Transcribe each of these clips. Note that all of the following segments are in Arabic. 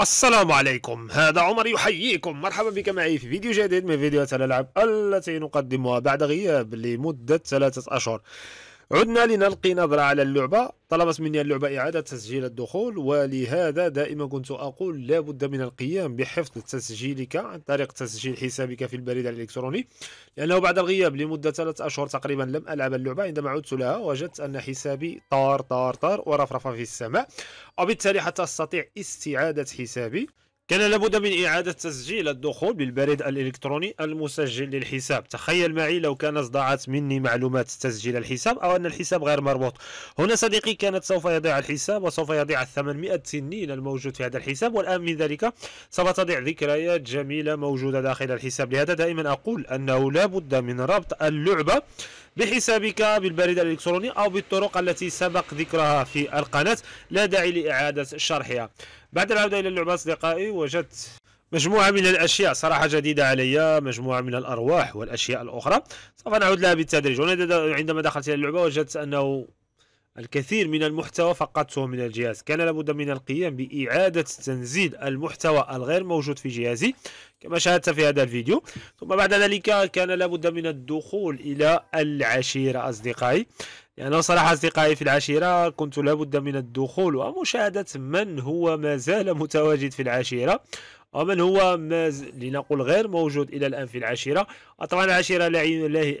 السلام عليكم هذا عمر يحييكم مرحبا بك معي في فيديو جديد من فيديوهات الألعاب التي نقدمها بعد غياب لمدة ثلاثة أشهر عدنا لنلقي نظرة على اللعبة طلبت مني اللعبة إعادة تسجيل الدخول ولهذا دائما كنت أقول لا بد من القيام بحفظ تسجيلك عن طريق تسجيل حسابك في البريد الإلكتروني لأنه بعد الغياب لمدة ثلاثة أشهر تقريبا لم ألعب اللعبة عندما عدت لها وجدت أن حسابي طار طار طار ورفرف في السماء وبالتالي حتى أستطيع استعادة حسابي كان لابد من إعادة تسجيل الدخول بالبريد الإلكتروني المسجل للحساب تخيل معي لو كانت ضاعت مني معلومات تسجيل الحساب أو أن الحساب غير مربوط هنا صديقي كانت سوف يضيع الحساب وسوف يضيع 800 تنين الموجود في هذا الحساب والآن من ذلك سوف تضيع ذكريات جميلة موجودة داخل الحساب لهذا دائما أقول أنه لابد من ربط اللعبة بحسابك بالبريد الإلكتروني أو بالطرق التي سبق ذكرها في القناة لا داعي لإعادة شرحها بعد العودة إلى اللعبة أصدقائي وجدت مجموعة من الأشياء صراحة جديدة علي مجموعة من الأرواح والأشياء الأخرى سوف نعود لها بالتدريج عندما دخلت إلى اللعبة وجدت أنه الكثير من المحتوى فقدته من الجهاز كان لابد من القيام بإعادة تنزيل المحتوى الغير موجود في جهازي كما شاهدت في هذا الفيديو ثم بعد ذلك كان لابد من الدخول إلى العشيرة أصدقائي لأنه يعني صراحة أصدقائي في العشيرة كنت لابد من الدخول ومشاهدة من هو ما زال متواجد في العشيرة ومن هو لنقل غير موجود إلى الآن في العشيرة طبعا العشيرة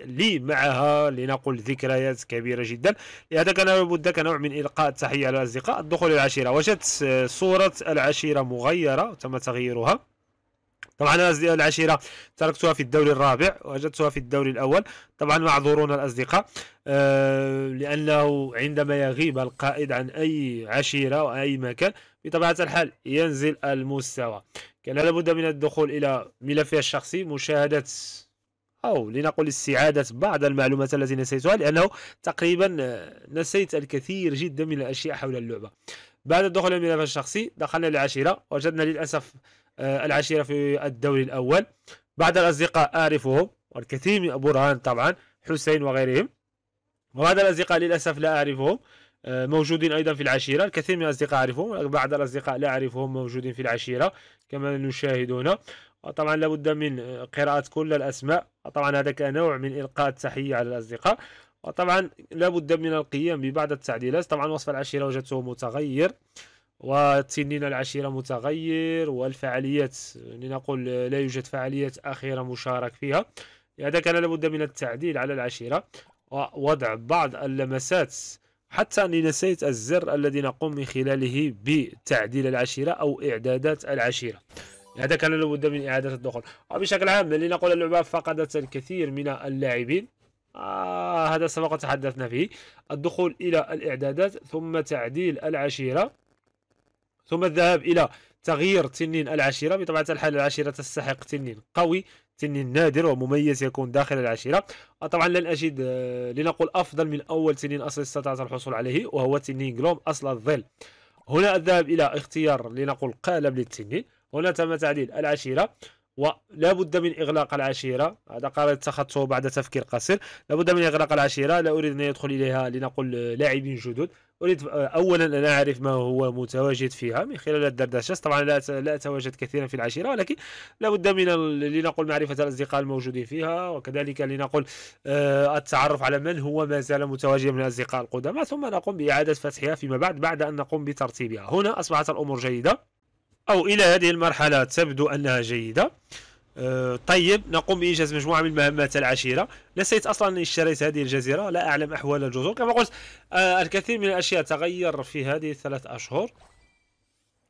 لي معها لنقل ذكريات كبيرة جدا لهذا كان لابد كنوع من إلقاء تحية على الأصدقاء الدخول العشيرة وجدت صورة العشيرة مغيرة تم تغييرها طبعا العشيرة تركتها في الدوري الرابع وجدتها في الدوري الأول طبعا معذورون الأصدقاء آه لأنه عندما يغيب القائد عن أي عشيرة وأي مكان بطبيعة الحال ينزل المستوى كان لابد من الدخول إلى ملفي الشخصي مشاهدة أو لنقل استعادة بعض المعلومات التي نسيتها لأنه تقريبا آه، نسيت الكثير جدا من الأشياء حول اللعبة بعد الدخول إلى الملف الشخصي دخلنا العشيرة وجدنا للأسف آه، العشيرة في الدوري الأول بعض الأصدقاء أعرفهم والكثير من برهان طبعا حسين وغيرهم وهذا الأصدقاء للأسف لا أعرفهم آه، موجودين ايضا في العشيره الكثير من الاصدقاء اعرفهم بعض الاصدقاء لا اعرفهم موجودين في العشيره كما نشاهد هنا طبعا لابد من آه، قراءه كل الاسماء طبعا هذا كنوع من القاء التحيه على الاصدقاء وطبعا لابد من القيام ببعض التعديلات طبعا وصف العشيره وجدته متغير وتنين العشيرة متغير والفعاليات لنقول آه، لا يوجد فعاليات أخيرة مشارك فيها هذا كان لابد من التعديل على العشيرة ووضع بعض اللمسات حتى أني نسيت الزر الذي نقوم من خلاله بتعديل العشيرة أو إعدادات العشيرة هذا كان لابد من إعادة الدخول وبشكل عام لنقول اللعبة فقدت الكثير من اللاعبين آه هذا سبق تحدثنا فيه الدخول إلى الإعدادات ثم تعديل العشيرة ثم الذهاب إلى تغيير تنين العشيرة بطبيعة الحال العشيرة تستحق تنين قوي تنين نادر ومميز يكون داخل العشيرة آه، طبعا لن أجد آه، لنقول أفضل من أول تنين أصل استطعت الحصول عليه وهو تنين جلوم أصل الظل هنا الذهاب إلى اختيار لنقول قالب للتنين هنا تم تعديل العشيرة ولا بد من اغلاق العشيره هذا قرار اتخذته بعد تفكير قصير لا بد من اغلاق العشيره لا اريد ان يدخل اليها لنقول آه، لاعبين جدد اريد آه، اولا ان اعرف ما هو متواجد فيها من خلال الدردشات طبعا لا لا اتواجد كثيرا في العشيره ولكن لابد من لنقل معرفه الاصدقاء الموجودين فيها وكذلك لنقل آه، التعرف على من هو ما زال متواجدا من الاصدقاء القدماء ثم نقوم باعاده فتحها فيما بعد بعد ان نقوم بترتيبها هنا اصبحت الامور جيده او الى هذه المرحله تبدو انها جيده آه، طيب نقوم بانجاز مجموعه من مهمات العشيره نسيت اصلا اني اشتريت هذه الجزيره لا اعلم احوال الجزر كما قلت آه، الكثير من الاشياء تغير في هذه الثلاث اشهر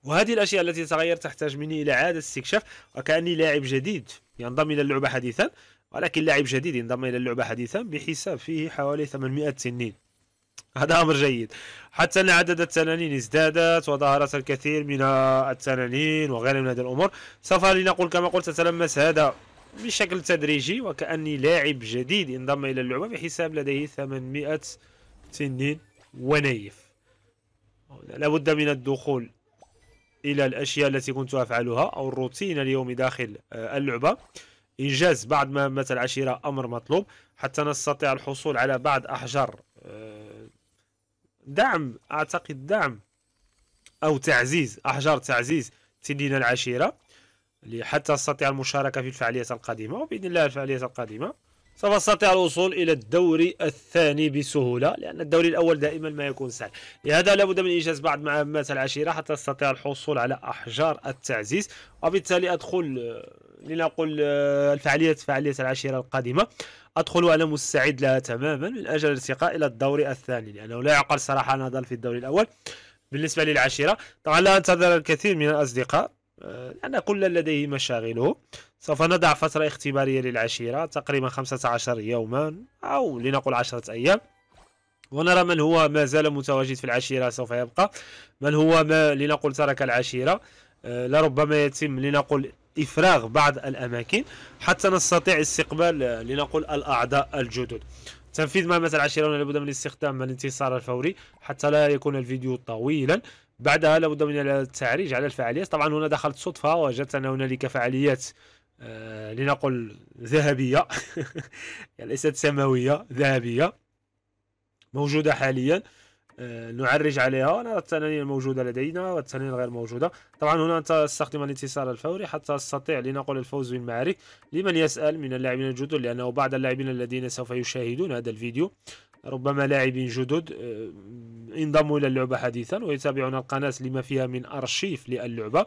وهذه الاشياء التي تتغير تحتاج مني الى عادة استكشاف وكاني لاعب جديد ينضم الى اللعبه حديثا ولكن لاعب جديد ينضم الى اللعبه حديثا بحساب فيه حوالي 800 سنين هذا أمر جيد حتى أن عدد التنانين ازدادت وظهرت الكثير من التنانين وغيرها من هذه الأمور سوف لنقول كما قلت تتلمس هذا بشكل تدريجي وكأني لاعب جديد انضم إلى اللعبة بحساب لديه 800 تنين ونايف لابد من الدخول إلى الأشياء التي كنت أفعلها أو الروتين اليومي داخل آه، اللعبة إنجاز بعض مهمات العشيرة أمر مطلوب حتى نستطيع الحصول على بعض أحجار دعم اعتقد دعم او تعزيز احجار تعزيز تنين العشيره حتى استطيع المشاركه في الفعاليه القادمه وباذن الله الفعاليه القادمه سوف استطيع الوصول الى الدوري الثاني بسهوله لان الدوري الاول دائما ما يكون سهل لهذا لابد من انجاز بعض مهمات العشيره حتى استطيع الحصول على احجار التعزيز وبالتالي ادخل لنقل آه، الفعاليات فعاليات العشيرة القادمة أدخل وأنا مستعد لها تماما من أجل الارتقاء إلى الدوري الثاني لأنه لا يعقل صراحة أن اضل في الدوري الأول بالنسبة للعشيرة طبعا لا أنتظر الكثير من الأصدقاء آه، لأن كل لديه مشاغله سوف نضع فترة اختبارية للعشيرة تقريبا 15 يوما أو لنقل 10 أيام ونرى من هو ما زال متواجد في العشيرة سوف يبقى من هو ما لنقل ترك العشيرة آه، لربما يتم لنقل إفراغ بعض الأماكن حتى نستطيع استقبال آه، لنقول الأعضاء الجدد تنفيذ مهمة هنا لابد من استخدام الانتصار الفوري حتى لا يكون الفيديو طويلا بعدها لابد من التعريج على الفعاليات طبعا هنا دخلت صدفة وجدت أن هنالك فعاليات آه، لنقل ذهبية يعني ليست سماوية ذهبية موجودة حاليا آه، نعرج عليها نرى التنانين الموجودة لدينا والتنانين غير موجودة طبعا هنا تستخدم الانتصار الفوري حتى تستطيع لنقل الفوز بالمعارك لمن يسأل من اللاعبين الجدد لأنه بعض اللاعبين الذين سوف يشاهدون هذا الفيديو ربما لاعبين جدد آه، انضموا إلى اللعبة حديثا ويتابعون القناة لما فيها من أرشيف للعبة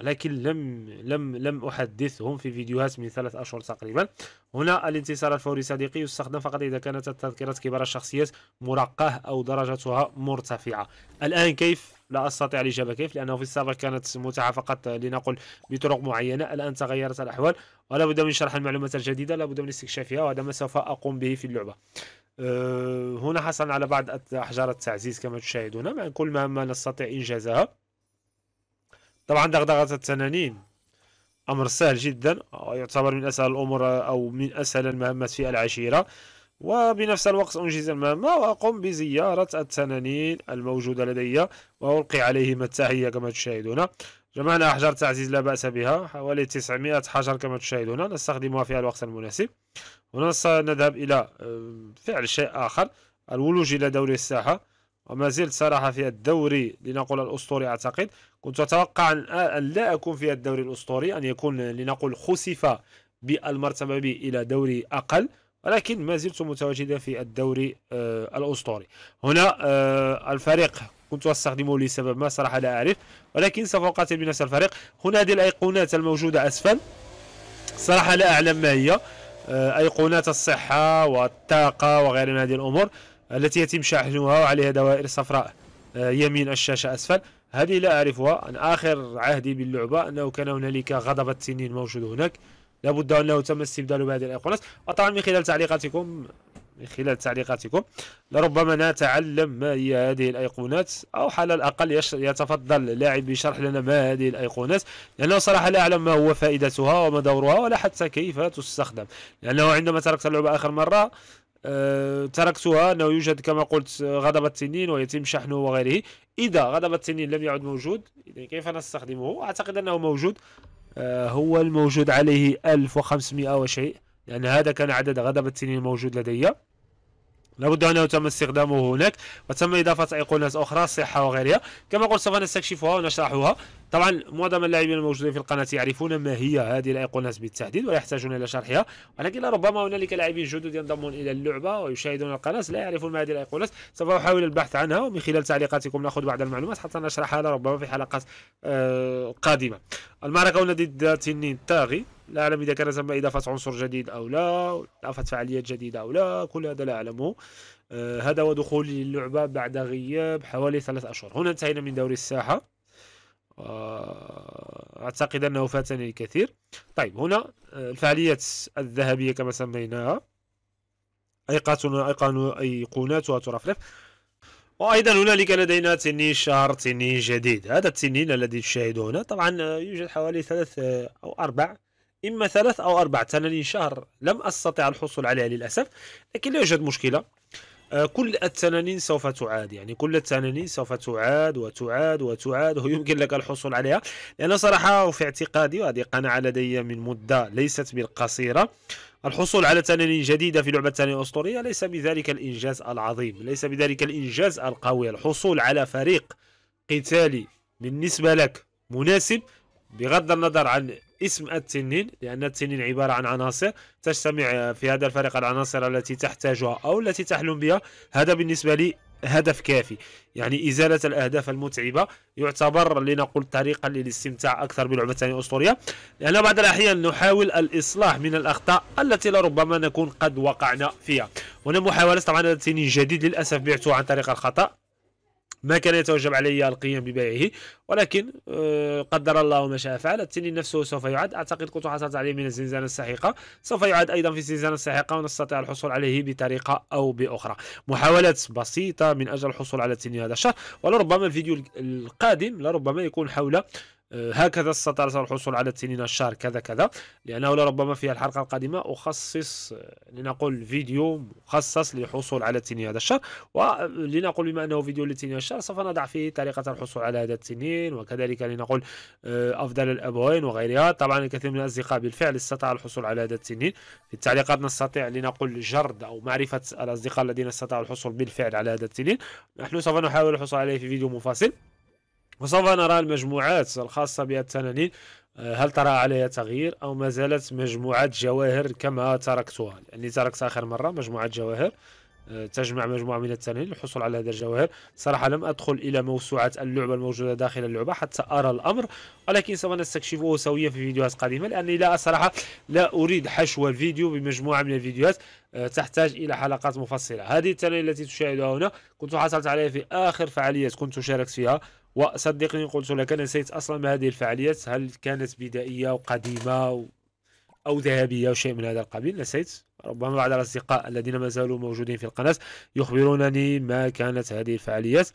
ولكن لم لم لم احدثهم في فيديوهات من ثلاث اشهر تقريبا هنا الانتصار الفوري صديقي يستخدم فقط اذا كانت التذكره كبار الشخصيات مرقاه او درجتها مرتفعه الان كيف لا استطيع الاجابه كيف لانه في السابق كانت متاحه فقط لنقل بطرق معينه الان تغيرت الاحوال ولا بد من شرح المعلومات الجديده لا بد من استكشافها وهذا ما سوف اقوم به في اللعبه آه، هنا حصلنا على بعض احجار التعزيز كما تشاهدون مع كل ما, ما نستطيع انجازها طبعا دغدغه التنانين امر سهل جدا آه، يعتبر من اسهل الامور آه، او من اسهل المهمات في العشيره وبنفس الوقت أنجز المهمة وأقوم بزيارة التنانين الموجودة لدي وألقي عليهم التحية كما تشاهدون جمعنا أحجار تعزيز لا بأس بها حوالي 900 حجر كما تشاهدون نستخدمها في الوقت المناسب هنا سنذهب إلى آه، فعل شيء آخر الولوج إلى دوري الساحة وما زلت صراحة في الدوري لنقول الأسطوري أعتقد كنت أتوقع أن لا أكون في الدوري الأسطوري أن يكون لنقول خسف بالمرتبة بي إلى دوري أقل ولكن ما زلت متواجدا في الدوري آه الأسطوري هنا آه الفريق كنت أستخدمه لسبب ما صراحة لا أعرف ولكن سوف أقاتل بنفس الفريق هنا هذه الأيقونات الموجودة أسفل صراحة لا أعلم ما هي آه أيقونات الصحة والطاقة وغير من هذه الأمور التي يتم شحنها وعليها دوائر صفراء آه، يمين الشاشة أسفل هذه لا أعرفها أن آخر عهدي باللعبة أنه كان هنالك غضب التنين موجود هناك لابد أنه تم استبدال بهذه الأيقونات وطبعا من خلال تعليقاتكم من خلال تعليقاتكم لربما نتعلم ما هي هذه الأيقونات أو على الأقل يتفضل لاعب بشرح لنا ما هذه الأيقونات لأنه صراحة لا أعلم ما هو فائدتها وما دورها ولا حتى كيف تستخدم لأنه عندما تركت اللعبة آخر مرة آه، تركتها أنه يوجد كما قلت آه، غضب التنين ويتم شحنه وغيره إذا غضب التنين لم يعد موجود كيف نستخدمه أعتقد أنه موجود آه، هو الموجود عليه 1500 وشيء لأن يعني هذا كان عدد غضب التنين الموجود لدي لابد انه تم استخدامه هناك وتم اضافه ايقونات اخرى صحه وغيرها كما قلت سوف نستكشفها ونشرحها طبعا معظم اللاعبين الموجودين في القناه يعرفون ما هي هذه الايقونات بالتحديد ولا يحتاجون الى شرحها ولكن ربما هنالك لاعبين جدد ينضمون الى اللعبه ويشاهدون القناه لا يعرفون ما هذه الايقونات سوف احاول البحث عنها ومن خلال تعليقاتكم ناخذ بعض المعلومات حتى نشرحها ربما في حلقات آه قادمه المعركه هنا ضد تنين طاغي لا اعلم اذا كان تم اضافه عنصر جديد او لا اضافه فعاليات جديده او لا كل هذا لا اعلمه آه هذا هو دخولي للعبه بعد غياب حوالي ثلاث اشهر هنا انتهينا من دوري الساحه آه، أعتقد أنه فاتني الكثير طيب هنا آه، الفعاليات الذهبية كما سميناها ايقان أيقوناتها ترفرف وايضا هنالك لدينا تنين شهر تنين جديد هذا التنين الذي تشاهده هنا طبعا آه، يوجد حوالي ثلاث او اربع اما ثلاث او اربع تنانين شهر لم استطع الحصول عليها للاسف لكن لا يوجد مشكله آه، كل التنانين سوف تعاد يعني كل التنانين سوف تعاد وتعاد وتعاد ويمكن لك الحصول عليها لأن صراحة وفي اعتقادي وهذه قناعة لدي من مدة ليست بالقصيرة الحصول على تنانين جديدة في لعبة تنانين أسطورية ليس بذلك الإنجاز العظيم ليس بذلك الإنجاز القوي الحصول على فريق قتالي بالنسبة لك مناسب بغض النظر عن اسم التنين لأن التنين عبارة عن عناصر تجتمع في هذا الفريق العناصر التي تحتاجها أو التي تحلم بها هذا بالنسبة لي هدف كافي يعني إزالة الأهداف المتعبة يعتبر لنقول طريقا للاستمتاع أكثر بلعبة أسطورية لأن بعض الأحيان نحاول الإصلاح من الأخطاء التي لربما نكون قد وقعنا فيها هنا محاولة طبعا هذا التنين جديد للأسف بعته عن طريق الخطأ ما كان يتوجب علي القيام ببيعه ولكن آه، قدر الله ما شاء فعل التنين نفسه سوف يعاد اعتقد كنت حصلت عليه من الزنزانه الساحقه سوف يعاد ايضا في الزنزانه الساحقه ونستطيع الحصول عليه بطريقه او باخرى محاولات بسيطه من اجل الحصول على التنين هذا الشهر ولربما الفيديو القادم لربما يكون حول آه، هكذا استطاع الحصول على التنين الشهر كذا كذا لأنه لربما في الحلقة القادمة أخصص آه، لنقول فيديو مخصص للحصول على التنين هذا الشهر ولنقول بما أنه فيديو للتنين الشهر سوف نضع فيه طريقة الحصول على هذا التنين وكذلك لنقول آه، أفضل الأبوين وغيرها طبعا الكثير من الأصدقاء بالفعل استطاع الحصول على هذا التنين في التعليقات نستطيع لنقول جرد أو معرفة الأصدقاء الذين استطاعوا الحصول بالفعل على هذا التنين نحن سوف نحاول الحصول عليه في فيديو مفصل وسوف نرى المجموعات الخاصة بها التنانين آه، هل ترى عليها تغيير أو ما زالت مجموعة جواهر كما تركتها لأني تركت آخر مرة مجموعة جواهر آه، تجمع مجموعة من التنانين للحصول على هذه الجواهر صراحة لم أدخل إلى موسوعة اللعبة الموجودة داخل اللعبة حتى أرى الأمر ولكن سوف نستكشفه سويا في فيديوهات قادمة لأني لا صراحة لا أريد حشو الفيديو بمجموعة من الفيديوهات آه، تحتاج إلى حلقات مفصلة هذه التنانين التي تشاهدها هنا كنت حصلت عليها في آخر فعاليات كنت شاركت فيها وصدقني قلت لك أنا نسيت أصلا ما هذه الفعاليات هل كانت بدائية وقديمة و... أو ذهبية أو شيء من هذا القبيل نسيت ربما بعض الأصدقاء الذين ما زالوا موجودين في القناة يخبرونني ما كانت هذه الفعاليات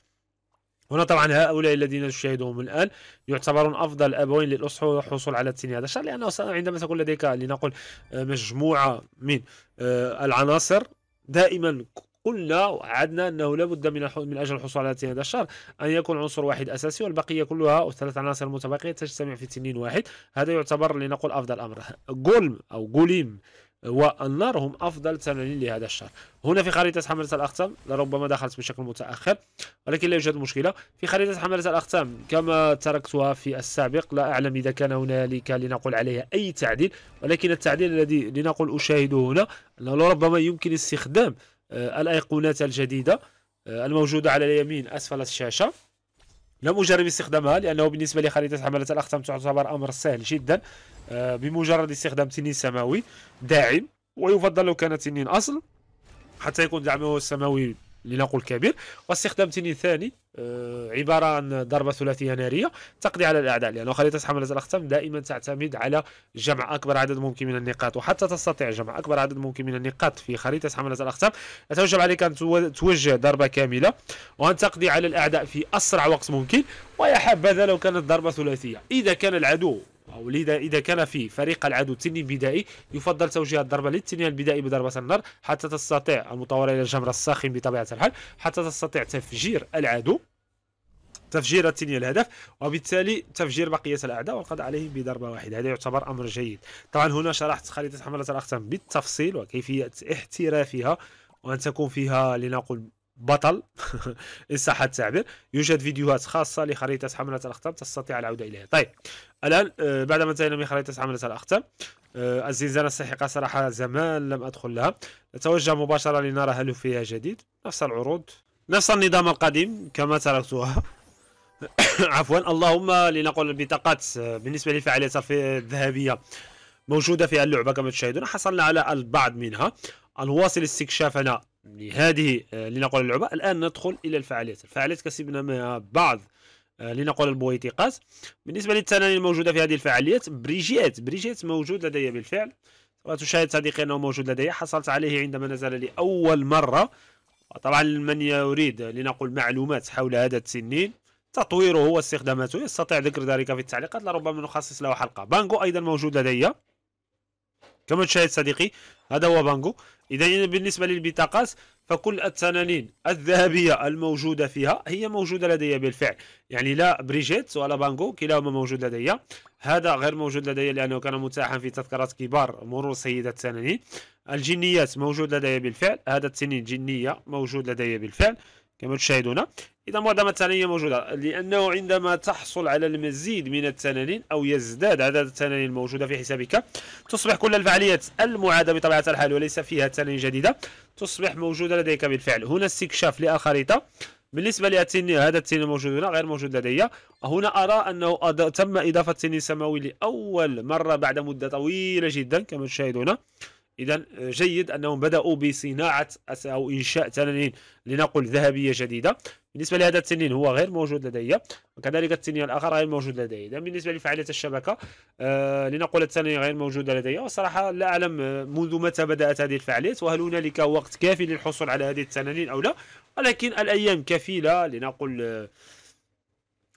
هنا طبعا هؤلاء الذين تشاهدهم الان يعتبرون افضل ابوين للحصول على التنين هذا الشهر لانه عندما تكون لديك لنقل مجموعه من آه، العناصر دائما قلنا وعدنا انه لابد من من اجل الحصول على هذا الشهر ان يكون عنصر واحد اساسي والبقيه كلها او عناصر المتبقيه تجتمع في تنين واحد هذا يعتبر لنقل افضل امر جولم او جوليم والنار هم افضل تنانين لهذا الشهر هنا في خريطه حمله الاختام لربما دخلت بشكل متاخر ولكن لا يوجد مشكله في خريطه حمله الاختام كما تركتها في السابق لا اعلم اذا كان هنالك لنقل عليها اي تعديل ولكن التعديل الذي لنقل اشاهده هنا انه لربما يمكن استخدام آه، الأيقونات الجديدة آه، الموجودة على اليمين أسفل الشاشة لم أجرب استخدامها لأنه بالنسبة لخريطة حملة الاختم تعتبر أمر سهل جدا آه، بمجرد استخدام تنين سماوي داعم ويفضل لو كان تنين أصل حتى يكون دعمه السماوي لنقل كبير واستخدام تنين ثاني آه، عباره عن ضربه ثلاثيه ناريه تقضي على الاعداء لانه خريطه حمله الاختام دائما تعتمد على جمع اكبر عدد ممكن من النقاط وحتى تستطيع جمع اكبر عدد ممكن من النقاط في خريطه حمله الاختام يتوجب عليك ان توجه ضربه كامله وان تقضي على الاعداء في اسرع وقت ممكن ويا حبذا لو كانت ضربه ثلاثيه اذا كان العدو أو إذا كان في فريق العدو تنين بدائي يفضل توجيه الضربة للتنين البدائي بضربة النار حتى تستطيع المطورة إلى الجمر الساخن بطبيعة الحال حتى تستطيع تفجير العدو تفجير التنين الهدف وبالتالي تفجير بقيه الاعداء والقضاء عليهم بضربه واحده هذا يعتبر امر جيد طبعا هنا شرحت خريطه حمله الاختام بالتفصيل وكيفيه احترافها وان تكون فيها لنقل بطل إن صح التعبير يوجد فيديوهات خاصة لخريطة حملة الأختام تستطيع العودة إليها طيب الآن آه، بعد ما انتهينا من خريطة حملة الأختام الزنزانة آه، الساحقة صراحة زمان لم أدخل لها نتوجه مباشرة لنرى هل فيها جديد نفس العروض نفس النظام القديم كما تركتها عفوا اللهم لنقل البطاقات آه، بالنسبة للفعالية الذهبية موجودة في اللعبة كما تشاهدون حصلنا على البعض منها نواصل استكشافنا لهذه آه، لنقول اللعبة الآن ندخل إلى الفعاليات الفعاليات كسبنا منها بعض آه، لنقول البويتيقات بالنسبة للتنانين الموجودة في هذه الفعاليات بريجيت بريجيت موجود لدي بالفعل وتشاهد صديقي أنه موجود لدي حصلت عليه عندما نزل لأول مرة طبعا من يريد لنقول معلومات حول هذا التنين تطويره واستخداماته يستطيع ذكر ذلك في التعليقات لربما نخصص له حلقة بانجو أيضا موجود لدي كما تشاهد صديقي هذا هو بانجو إذا بالنسبة للبطاقات فكل التنانين الذهبية الموجودة فيها هي موجودة لدي بالفعل يعني لا بريجيت ولا بانغو كلاهما موجود لدي هذا غير موجود لدي لأنه كان متاحا في تذكرات كبار مرور سيدة التنانين الجنيات موجود لدي بالفعل هذا التنين جنية موجود لدي بالفعل كما تشاهدون إذا معظم التنانين موجودة لأنه عندما تحصل على المزيد من التنانين أو يزداد عدد التنانين الموجودة في حسابك تصبح كل الفعاليات المعادة بطبيعة الحال وليس فيها تنانين جديدة تصبح موجودة لديك بالفعل هنا استكشاف للخريطة بالنسبة للتن هذا التنين الموجود هنا غير موجود لدي هنا أرى أنه أد... تم إضافة تن سماوي لأول مرة بعد مدة طويلة جدا كما تشاهدون إذا آه، جيد أنهم بدأوا بصناعة أو إنشاء تنانين لنقل ذهبية جديدة بالنسبة لهذا التنين هو غير موجود لدي وكذلك التنين الآخر غير موجود لدي إذا بالنسبة لفعالية الشبكة آه، لنقل التنانين غير موجودة لدي وصراحه لا أعلم آه، منذ متى بدأت هذه الفعالية وهل هنالك وقت كافي للحصول على هذه التنانين أو لا ولكن الأيام كفيلة لنقل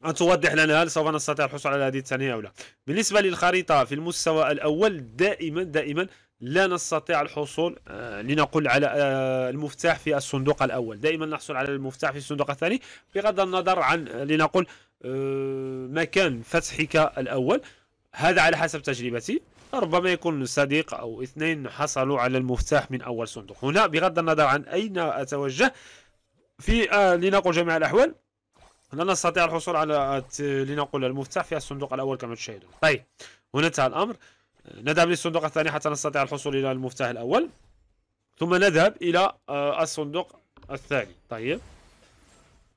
أن توضح لنا هل سوف نستطيع الحصول على هذه التنانين أو لا بالنسبة للخريطة في المستوى الأول دائما دائما لا نستطيع الحصول آه، لنقول على آه، المفتاح في الصندوق الأول دائما نحصل على المفتاح في الصندوق الثاني بغض النظر عن آه، لنقول مكان فتحك الأول هذا على حسب تجربتي ربما يكون صديق أو اثنين حصلوا على المفتاح من أول صندوق هنا بغض النظر عن أين أتوجه في لنقول لنقل جميع الأحوال لا نستطيع الحصول على لنقل المفتاح في الصندوق الأول كما تشاهدون طيب هنا انتهى الأمر نذهب للصندوق الثاني حتى نستطيع الحصول إلى المفتاح الأول ثم نذهب إلى آه، الصندوق الثاني طيب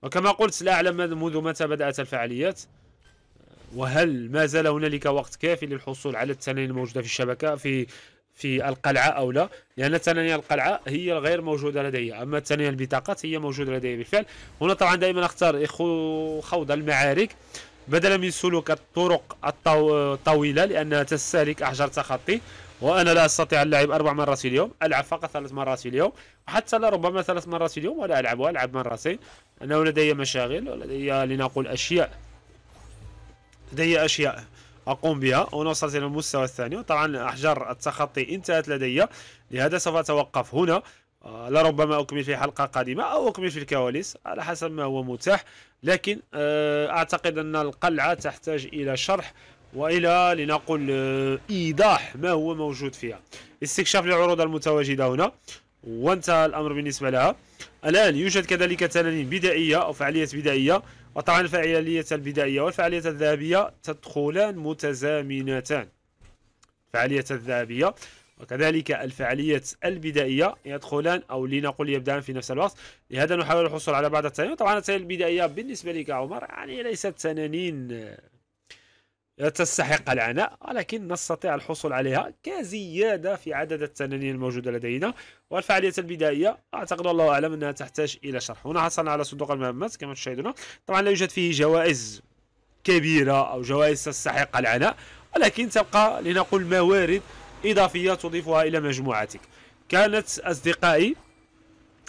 وكما قلت لا أعلم منذ متى بدأت الفعاليات آه، وهل ما زال هنالك وقت كافي للحصول على التنانين الموجودة في الشبكة في في القلعة أو لا لأن تنانين القلعة هي غير موجودة لدي أما تنانين البطاقات هي موجودة لدي بالفعل هنا طبعا دائما أختار خوض المعارك بدلا من سلوك الطرق الطويلة لأنها تستهلك أحجار تخطي وأنا لا أستطيع اللعب أربع مرات في اليوم ألعب فقط ثلاث مرات في اليوم وحتى لا ربما ثلاث مرات في اليوم ولا ألعب وألعب مرتين انا لدي مشاغل ولدي لنقول أشياء لدي أشياء أقوم بها ونوصل إلى المستوى الثاني وطبعا أحجار التخطي انتهت لدي لهذا سوف أتوقف هنا آه، لربما أكمل في حلقة قادمة أو أكمل في الكواليس على حسب ما هو متاح لكن آه، أعتقد أن القلعة تحتاج إلى شرح وإلى لنقل آه، إيضاح ما هو موجود فيها استكشاف العروض المتواجدة هنا وانتهى الأمر بالنسبة لها الآن يوجد كذلك تنانين بدائية أو فعالية بدائية وطبعا الفعالية البدائية والفعالية الذهبية تدخلان متزامنتان فعالية الذهبية وكذلك الفعالية البدائية يدخلان أو لنقل يبدأان في نفس الوقت لهذا نحاول الحصول على بعض التنانين طبعا التنانين البدائية بالنسبة لك عمر يعني ليست تنانين آه، تستحق العناء ولكن نستطيع الحصول عليها كزيادة في عدد التنانين الموجودة لدينا والفعالية البدائية أعتقد الله أعلم أنها تحتاج إلى شرح هنا حصلنا على صندوق المهمات كما تشاهدون طبعا لا يوجد فيه جوائز كبيرة أو جوائز تستحق العناء ولكن تبقى لنقول موارد إضافية تضيفها إلى مجموعتك كانت أصدقائي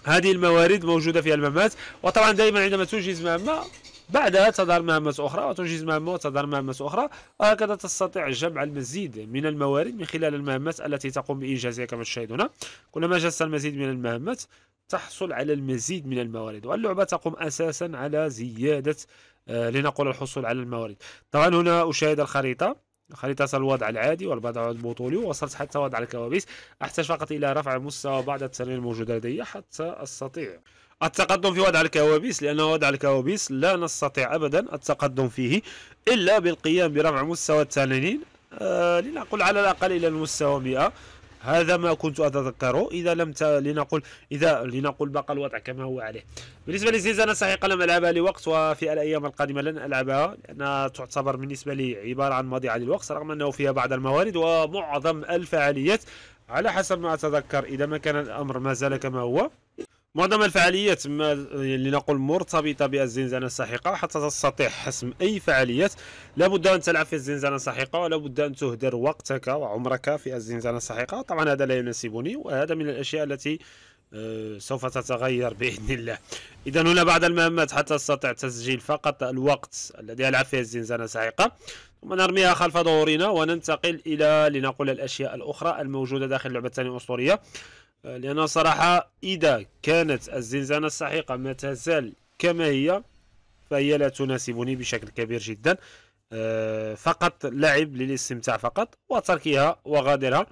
هذه الموارد موجودة فيها المهمات وطبعا دائما عندما تنجز مهمة بعدها تظهر مهمة أخرى وتنجز مهمة وتظهر مهمة أخرى وهكذا تستطيع جمع المزيد من الموارد من خلال المهمات التي تقوم بإنجازها كما تشاهد هنا كلما جزت المزيد من المهمات تحصل على المزيد من الموارد واللعبة تقوم أساسا على زيادة آه لنقول الحصول على الموارد طبعا هنا أشاهد الخريطة خليت أصل الوضع العادي والبضع البطولي ووصلت حتى وضع الكوابيس أحتاج فقط إلى رفع مستوى بعض التمارين الموجودة لدي حتى أستطيع التقدم في وضع الكوابيس لأن وضع الكوابيس لا نستطيع أبدا التقدم فيه إلا بالقيام برفع مستوى التنانين آه لنقل على الأقل إلى المستوى 100 هذا ما كنت أتذكره إذا لم ت... لنقل إذا لنقل بقى الوضع كما هو عليه بالنسبة لزيز أنا صحيح لم ألعبها لوقت وفي الأيام القادمة لن ألعبها لأنها تعتبر بالنسبة لي عبارة عن مضيعة للوقت رغم أنه فيها بعض الموارد ومعظم الفعاليات على حسب ما أتذكر إذا ما كان الأمر ما زال كما هو معظم الفعاليات ما لنقول يعني مرتبطة بالزنزانة الساحقة حتى تستطيع حسم أي فعاليات لابد أن تلعب في الزنزانة الساحقة ولابد أن تهدر وقتك وعمرك في الزنزانة الساحقة طبعا هذا لا يناسبني وهذا من الأشياء التي آه، سوف تتغير باذن الله اذا هنا بعض المهمات حتى استطيع تسجيل فقط الوقت الذي العب فيه الزنزانه الساحقه ثم نرميها خلف ظهورنا وننتقل الى لنقول الاشياء الاخرى الموجوده داخل اللعبه الثانيه الاسطوريه لان صراحة إذا كانت الزنزانة السحيقة ما تزال كما هي فهي لا تناسبني بشكل كبير جدا آه، فقط لعب للاستمتاع فقط وتركها وغادرها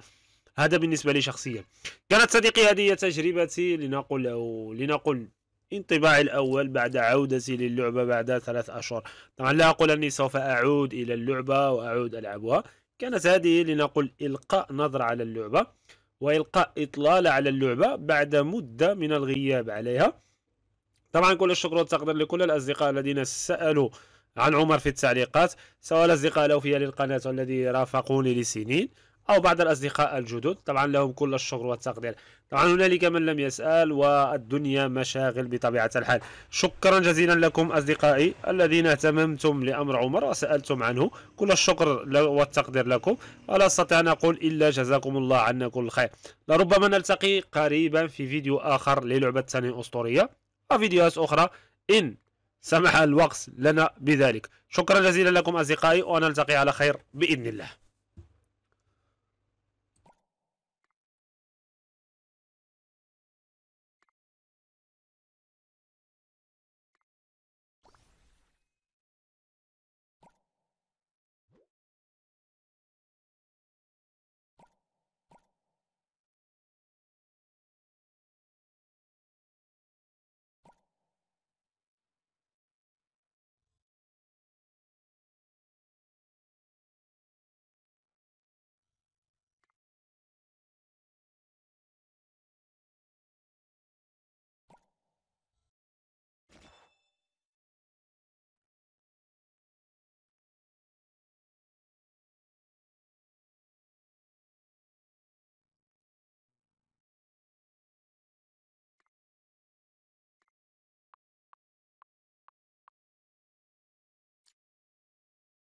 هذا بالنسبة لي شخصيا كانت صديقي هذه تجربتي لنقل أو لنقل انطباعي الأول بعد عودتي للعبة بعد ثلاث أشهر طبعا لا أقول أني سوف أعود إلى اللعبة وأعود ألعبها كانت هذه لنقل إلقاء نظرة على اللعبة وإلقاء إطلالة على اللعبة بعد مدة من الغياب عليها طبعا كل الشكر والتقدير لكل الأصدقاء الذين سألوا عن عمر في التعليقات سواء الأصدقاء الأوفياء للقناة والذي رافقوني لسنين أو بعض الأصدقاء الجدد طبعا لهم كل الشكر والتقدير طبعا هنالك من لم يسأل والدنيا مشاغل بطبيعة الحال شكرا جزيلا لكم أصدقائي الذين اهتممتم لأمر عمر وسألتم عنه كل الشكر والتقدير لكم ولا أستطيع أن أقول إلا جزاكم الله عنا كل خير لربما نلتقي قريبا في فيديو آخر للعبة ثانية أسطورية وفيديوهات أخرى إن سمح الوقت لنا بذلك شكرا جزيلا لكم أصدقائي ونلتقي على خير بإذن الله